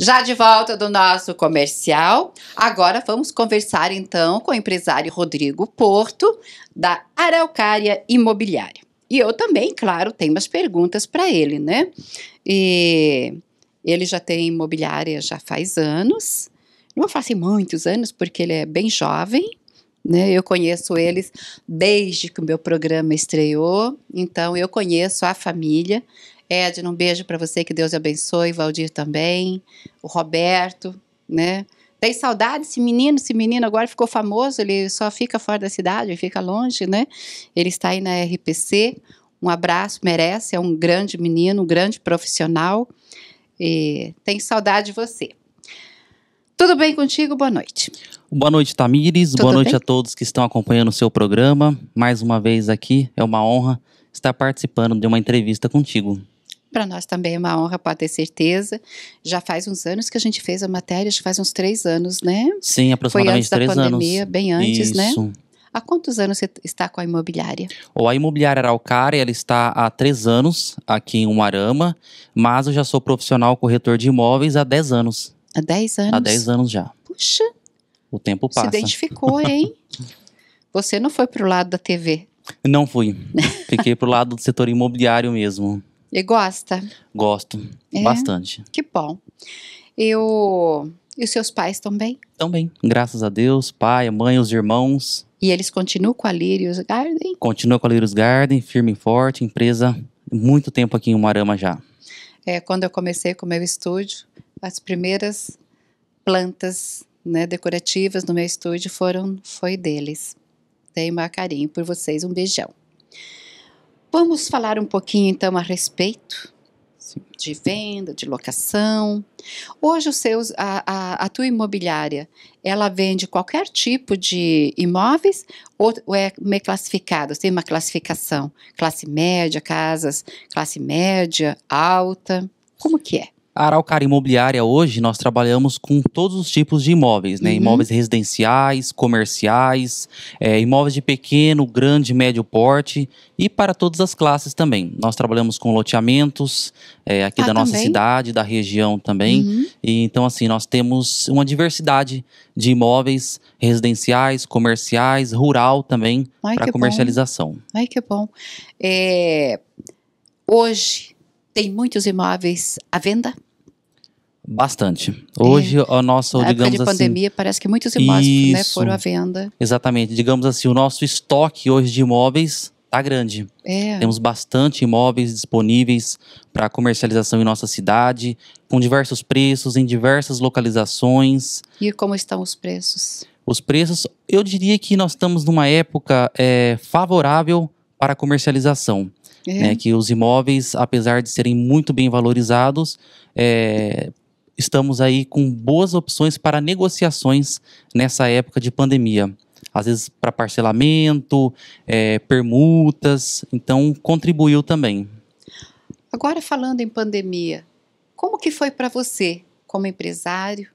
Já de volta do nosso comercial, agora vamos conversar então com o empresário Rodrigo Porto, da Araucária Imobiliária. E eu também, claro, tenho umas perguntas para ele, né? E ele já tem imobiliária já faz anos, não fazem muitos anos, porque ele é bem jovem, né? Eu conheço eles desde que o meu programa estreou, então eu conheço a família Edna, um beijo para você, que Deus abençoe, Valdir também, o Roberto, né? Tem saudade esse menino, esse menino agora ficou famoso, ele só fica fora da cidade, ele fica longe, né? Ele está aí na RPC. Um abraço, merece, é um grande menino, um grande profissional. E tem saudade de você. Tudo bem contigo? Boa noite. Boa noite, Tamires. Tudo Boa noite bem? a todos que estão acompanhando o seu programa. Mais uma vez aqui, é uma honra estar participando de uma entrevista contigo. Para nós também é uma honra, pode ter certeza. Já faz uns anos que a gente fez a matéria, já faz uns três anos, né? Sim, aproximadamente três anos. Foi antes da pandemia, anos. bem antes, Isso. né? Isso. Há quantos anos você está com a imobiliária? ou a imobiliária Araucária ela está há três anos aqui em Umarama, mas eu já sou profissional corretor de imóveis há dez anos. Há dez anos? Há dez anos já. Puxa! O tempo passa. Se identificou, hein? você não foi para o lado da TV. Não fui. Fiquei para o lado do setor imobiliário mesmo. E gosta? Gosto, é? bastante. Que bom. Eu... E os seus pais também? Também, graças a Deus, pai, mãe, os irmãos. E eles continuam com a Lírios Garden? Continua com a Lírios Garden, firme e forte, empresa muito tempo aqui em Umarama já. É, quando eu comecei com o meu estúdio, as primeiras plantas né, decorativas no meu estúdio foram foi deles. Tenho maior carinho por vocês, um beijão. Vamos falar um pouquinho então a respeito Sim. de venda, de locação. Hoje seus, a, a, a, tua imobiliária, ela vende qualquer tipo de imóveis ou, ou é classificado? Tem uma classificação? Classe média, casas, classe média, alta? Como que é? A Araucária Imobiliária hoje nós trabalhamos com todos os tipos de imóveis, né? Uhum. Imóveis residenciais, comerciais, é, imóveis de pequeno, grande, médio porte e para todas as classes também. Nós trabalhamos com loteamentos é, aqui ah, da nossa também? cidade, da região também. Uhum. E, então, assim, nós temos uma diversidade de imóveis residenciais, comerciais, rural também para comercialização. Bom. Ai, que bom. É, hoje tem muitos imóveis à venda? Bastante. Hoje, é. o nosso, Na digamos época de assim. pandemia, parece que muitos imóveis né, isso, né, foram à venda. Exatamente. Digamos assim, o nosso estoque hoje de imóveis está grande. É. Temos bastante imóveis disponíveis para comercialização em nossa cidade, com diversos preços, em diversas localizações. E como estão os preços? Os preços, eu diria que nós estamos numa época é, favorável para a comercialização. É. Né, que os imóveis, apesar de serem muito bem valorizados, é, estamos aí com boas opções para negociações nessa época de pandemia. Às vezes para parcelamento, é, permutas, então contribuiu também. Agora falando em pandemia, como que foi para você, como empresário,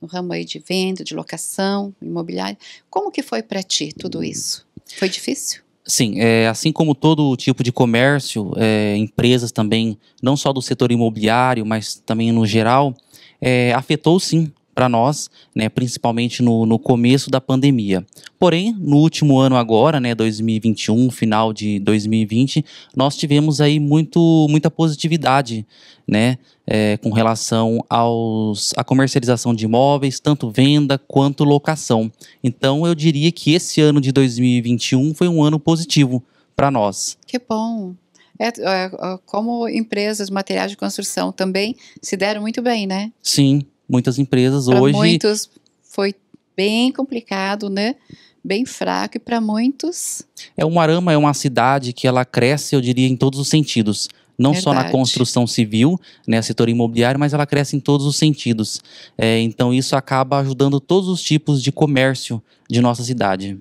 no ramo aí de venda, de locação, imobiliário, como que foi para ti tudo isso? Foi difícil? Sim, é, assim como todo tipo de comércio, é, empresas também, não só do setor imobiliário, mas também no geral, é, afetou sim para nós, né, principalmente no, no, começo da pandemia. Porém, no último ano agora, né, 2021, final de 2020, nós tivemos aí muito, muita positividade, né, é, com relação aos a comercialização de imóveis, tanto venda quanto locação. Então, eu diria que esse ano de 2021 foi um ano positivo para nós. Que bom. É, é, é, como empresas, materiais de construção também se deram muito bem, né? Sim, muitas empresas pra hoje. Muitos foi bem complicado, né? Bem fraco e para muitos. É um Arama é uma cidade que ela cresce, eu diria, em todos os sentidos não Verdade. só na construção civil, né, setor imobiliário, mas ela cresce em todos os sentidos. É, então isso acaba ajudando todos os tipos de comércio de nossa cidade.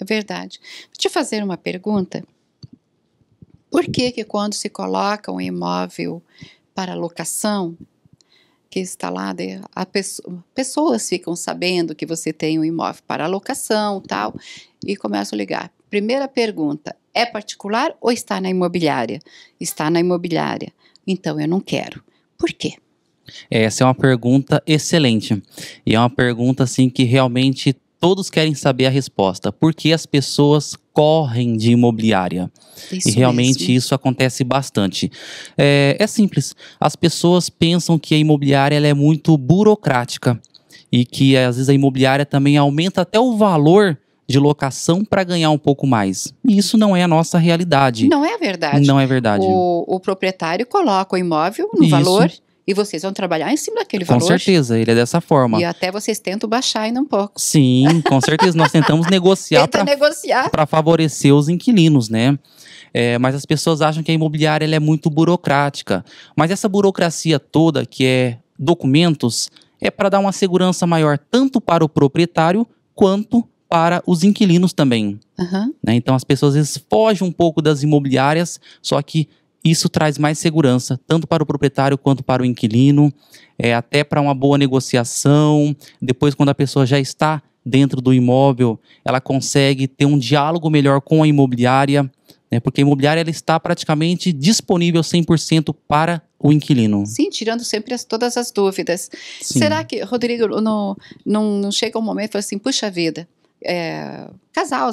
É verdade. Vou te fazer uma pergunta por que, que quando se coloca um imóvel para locação, que está lá, né, a pessoa, pessoas ficam sabendo que você tem um imóvel para locação tal, e começam a ligar. Primeira pergunta: é particular ou está na imobiliária? Está na imobiliária. Então eu não quero. Por quê? Essa é uma pergunta excelente. E é uma pergunta assim que realmente Todos querem saber a resposta. Por que as pessoas correm de imobiliária? Isso e realmente mesmo. isso acontece bastante. É, é, simples. As pessoas pensam que a imobiliária é muito burocrática e que às vezes a imobiliária também aumenta até o valor de locação para ganhar um pouco mais. E isso não é a nossa realidade. Não é verdade. Não é verdade. O, o proprietário coloca o imóvel no isso. valor e vocês vão trabalhar em cima daquele com valor. Com certeza, ele é dessa forma. E até vocês tentam baixar ainda um pouco. Sim, com certeza. Nós tentamos negociar Tenta para favorecer os inquilinos, né? É, mas as pessoas acham que a imobiliária é muito burocrática. Mas essa burocracia toda, que é documentos, é para dar uma segurança maior tanto para o proprietário quanto para os inquilinos também. Uhum. Né? Então as pessoas às vezes fogem um pouco das imobiliárias, só que isso traz mais segurança, tanto para o proprietário quanto para o inquilino, é, até para uma boa negociação. Depois, quando a pessoa já está dentro do imóvel, ela consegue ter um diálogo melhor com a imobiliária, né, porque a imobiliária ela está praticamente disponível 100% para o inquilino. Sim, tirando sempre as, todas as dúvidas. Sim. Será que, Rodrigo, não, não, não chega um momento assim, puxa vida, é, casal,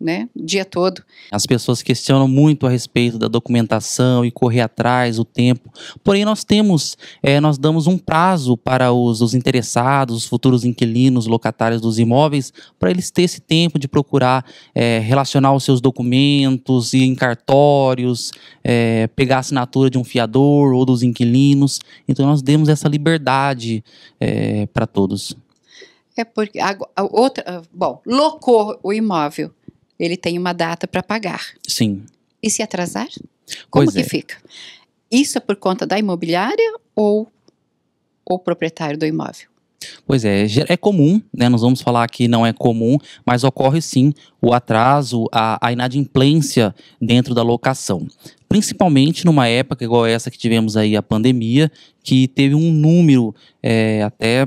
né, o dia todo. As pessoas questionam muito a respeito da documentação e correr atrás o tempo. Porém, nós temos, é, nós damos um prazo para os, os interessados, os futuros inquilinos, locatários dos imóveis, para eles terem esse tempo de procurar é, relacionar os seus documentos, ir em cartórios, é, pegar a assinatura de um fiador ou dos inquilinos. Então, nós demos essa liberdade é, para todos. É porque a, a outra, ah, bom, locou o imóvel, ele tem uma data para pagar. Sim. E se atrasar? Como pois que é. fica? Isso é por conta da imobiliária ou o proprietário do imóvel? Pois é, é comum, né? Nós vamos falar que não é comum, mas ocorre sim o atraso, a, a inadimplência dentro da locação. Principalmente numa época igual essa que tivemos aí a pandemia, que teve um número é, até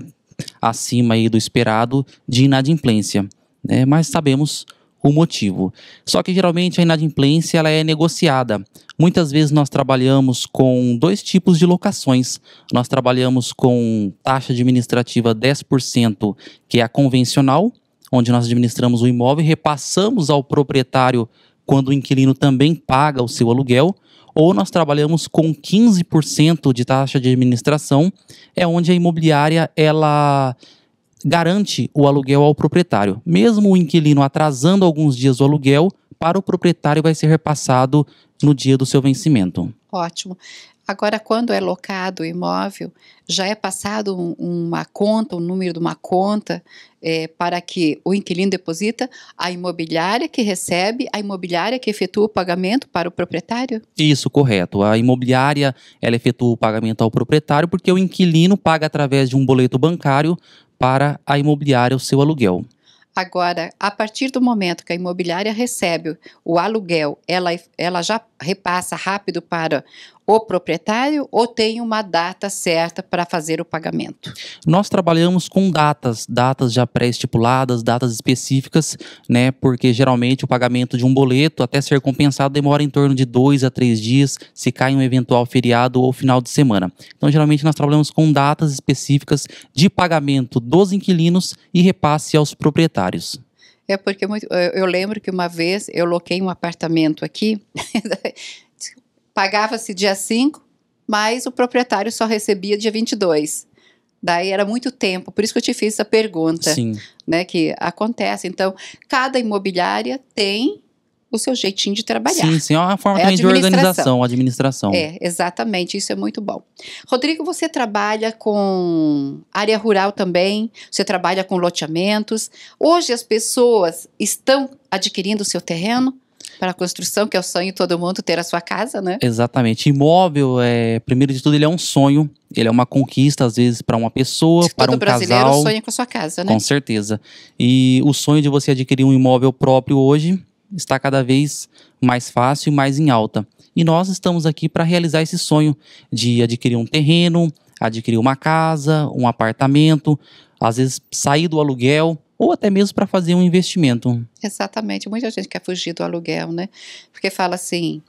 acima aí do esperado de inadimplência, né? mas sabemos o motivo. Só que geralmente a inadimplência ela é negociada. Muitas vezes nós trabalhamos com dois tipos de locações. Nós trabalhamos com taxa administrativa 10%, que é a convencional, onde nós administramos o imóvel e repassamos ao proprietário quando o inquilino também paga o seu aluguel ou nós trabalhamos com 15% de taxa de administração, é onde a imobiliária ela garante o aluguel ao proprietário. Mesmo o inquilino atrasando alguns dias o aluguel, para o proprietário vai ser repassado no dia do seu vencimento. Ótimo. Agora, quando é locado o imóvel, já é passado um, uma conta, o um número de uma conta, é, para que o inquilino deposita, a imobiliária que recebe, a imobiliária que efetua o pagamento para o proprietário? Isso, correto. A imobiliária ela efetua o pagamento ao proprietário porque o inquilino paga através de um boleto bancário para a imobiliária o seu aluguel. Agora, a partir do momento que a imobiliária recebe o aluguel, ela, ela já repassa rápido para o proprietário ou tem uma data certa para fazer o pagamento? Nós trabalhamos com datas, datas já pré-estipuladas, datas específicas, né? Porque geralmente o pagamento de um boleto até ser compensado demora em torno de dois a três dias, se cai um eventual feriado ou final de semana. Então, geralmente nós trabalhamos com datas específicas de pagamento dos inquilinos e repasse aos proprietários. É porque eu lembro que uma vez eu loquei um apartamento aqui Pagava-se dia 5, mas o proprietário só recebia dia 22. Daí era muito tempo, por isso que eu te fiz essa pergunta, Sim. né, que acontece. Então, cada imobiliária tem o seu jeitinho de trabalhar. Sim, sim, é uma forma é também de organização, administração. É, exatamente, isso é muito bom. Rodrigo, você trabalha com área rural também, você trabalha com loteamentos. Hoje as pessoas estão adquirindo o seu terreno para a construção, que é o sonho de todo mundo ter a sua casa, né? Exatamente. Imóvel, é, primeiro de tudo, ele é um sonho, ele é uma conquista, às vezes, para uma pessoa, para um brasileiro sonha com a sua casa, né? Com certeza. E o sonho de você adquirir um imóvel próprio hoje está cada vez mais fácil e mais em alta. E nós estamos aqui para realizar esse sonho de adquirir um terreno, adquirir uma casa, um apartamento, às vezes sair do aluguel, ou até mesmo para fazer um investimento. Exatamente. Muita gente quer fugir do aluguel, né? Porque fala assim.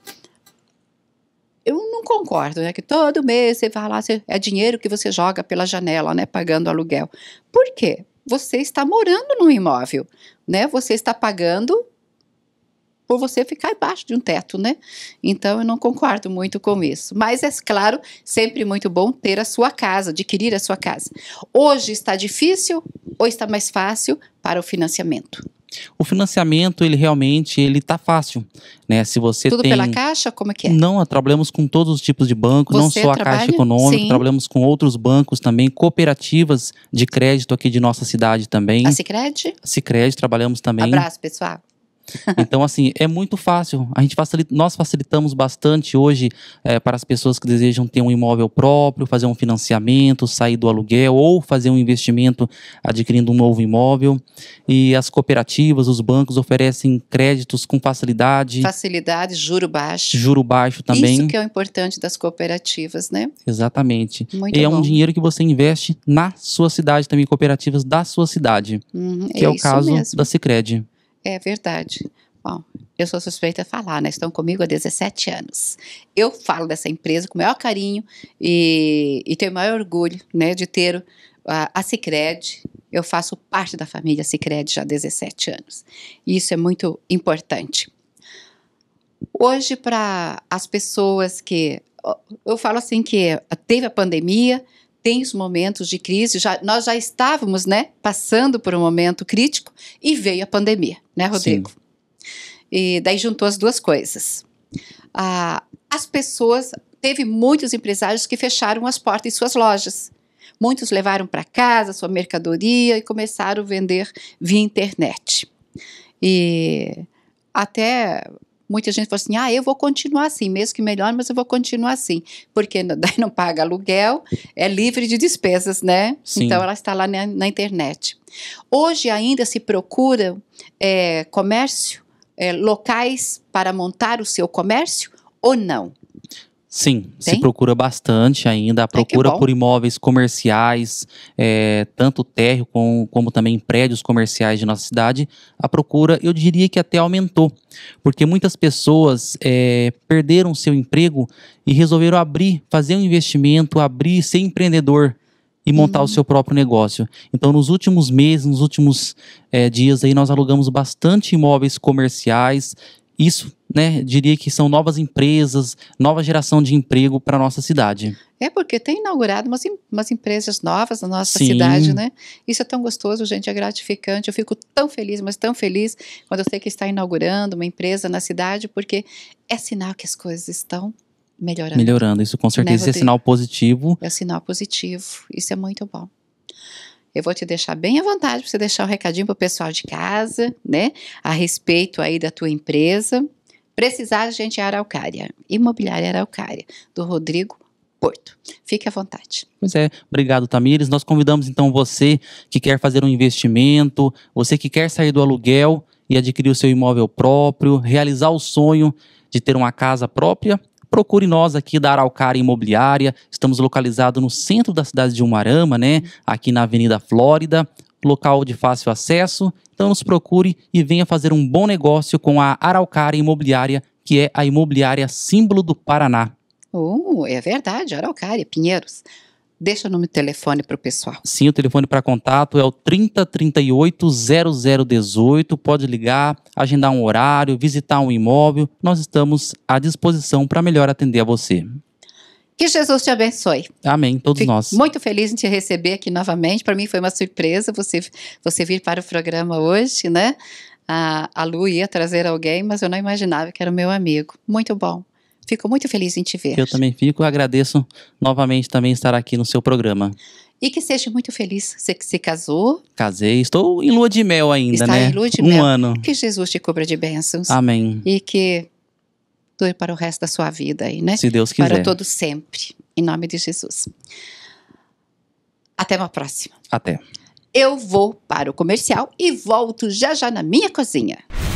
Eu não concordo, né? Que todo mês você vai lá, é dinheiro que você joga pela janela, né? Pagando aluguel. Por quê? Você está morando no imóvel, né? Você está pagando por você ficar embaixo de um teto, né? Então eu não concordo muito com isso. Mas é claro, sempre muito bom ter a sua casa, adquirir a sua casa. Hoje está difícil ou está mais fácil para o financiamento? O financiamento, ele realmente, ele tá fácil, né? Se você Tudo tem... pela Caixa? Como é que é? Não, trabalhamos com todos os tipos de banco, você não só trabalha? a Caixa Econômica, Sim. trabalhamos com outros bancos também, cooperativas de crédito aqui de nossa cidade também. A Cicred? A Cicred, trabalhamos também. Abraço, pessoal. Então, assim, é muito fácil. A gente facilita, nós facilitamos bastante hoje é, para as pessoas que desejam ter um imóvel próprio, fazer um financiamento, sair do aluguel ou fazer um investimento adquirindo um novo imóvel. E as cooperativas, os bancos oferecem créditos com facilidade. Facilidade, juro baixo. Juro baixo também. Isso que é o importante das cooperativas, né? Exatamente. Muito e bom. é um dinheiro que você investe na sua cidade também, cooperativas da sua cidade. Uhum, que é, é o caso mesmo. da Cicred. É verdade. Bom, eu sou suspeita a falar, né? Estão comigo há 17 anos. Eu falo dessa empresa com o maior carinho e, e tenho o maior orgulho né, de ter a, a Cicred. Eu faço parte da família Cicred já há 17 anos. E isso é muito importante. Hoje, para as pessoas que. Eu falo assim que teve a pandemia, tem os momentos de crise, já, nós já estávamos, né, passando por um momento crítico e veio a pandemia, né, Rodrigo? Sim. E daí juntou as duas coisas. Ah, as pessoas, teve muitos empresários que fecharam as portas de suas lojas. Muitos levaram para casa sua mercadoria e começaram a vender via internet. E até Muita gente falou assim: ah, eu vou continuar assim, mesmo que melhor, mas eu vou continuar assim. Porque daí não paga aluguel, é livre de despesas, né? Sim. Então ela está lá na, na internet. Hoje ainda se procura é, comércio, é, locais para montar o seu comércio ou não? Sim, Tem? se procura bastante ainda. A procura é por imóveis comerciais, é, tanto térreo como, como também prédios comerciais de nossa cidade, a procura eu diria que até aumentou, porque muitas pessoas é, perderam seu emprego e resolveram abrir, fazer um investimento, abrir, ser empreendedor e montar o uhum. seu próprio negócio. Então, nos últimos meses, nos últimos é, dias aí, nós alugamos bastante imóveis comerciais isso, né, diria que são novas empresas, nova geração de emprego para a nossa cidade. É, porque tem inaugurado umas, umas empresas novas na nossa Sim. cidade, né? Isso é tão gostoso, gente, é gratificante. Eu fico tão feliz, mas tão feliz quando eu sei que está inaugurando uma empresa na cidade, porque é sinal que as coisas estão melhorando. Melhorando, isso com né, certeza né, é sinal positivo. É sinal positivo, isso é muito bom. Eu vou te deixar bem à vontade para você deixar um recadinho para o pessoal de casa, né? A respeito aí da tua empresa. Precisar, gente é Araucária, Imobiliária Araucária, do Rodrigo Porto. Fique à vontade. Pois é, obrigado, Tamires. Nós convidamos então você que quer fazer um investimento, você que quer sair do aluguel e adquirir o seu imóvel próprio, realizar o sonho de ter uma casa própria procure nós aqui da Araucária Imobiliária. Estamos localizados no centro da cidade de Umarama, né? Aqui na Avenida Flórida, local de fácil acesso. Então nos procure e venha fazer um bom negócio com a Araucária Imobiliária, que é a imobiliária símbolo do Paraná. Oh, é verdade, Araucária, Pinheiros. Deixa o número de telefone para o pessoal. Sim, o telefone para contato é o 3038 0018. Pode ligar, agendar um horário, visitar um imóvel. Nós estamos à disposição para melhor atender a você. Que Jesus te abençoe. Amém, todos Fico nós. Muito feliz em te receber aqui novamente. Para mim foi uma surpresa você, você vir para o programa hoje, né? A, a Lu ia trazer alguém, mas eu não imaginava que era o meu amigo. Muito bom. Fico muito feliz em te ver. Eu também fico, agradeço novamente também estar aqui no seu programa. E que seja muito feliz. Você que se casou. Casei, estou em lua de mel ainda, Está né? Em lua de um mel. ano. Que Jesus te cubra de bênçãos. Amém. E que dure para o resto da sua vida aí, né? Se Deus quiser. Para todo sempre. Em nome de Jesus. Até uma próxima. Até. Eu vou para o comercial e volto já já na minha cozinha.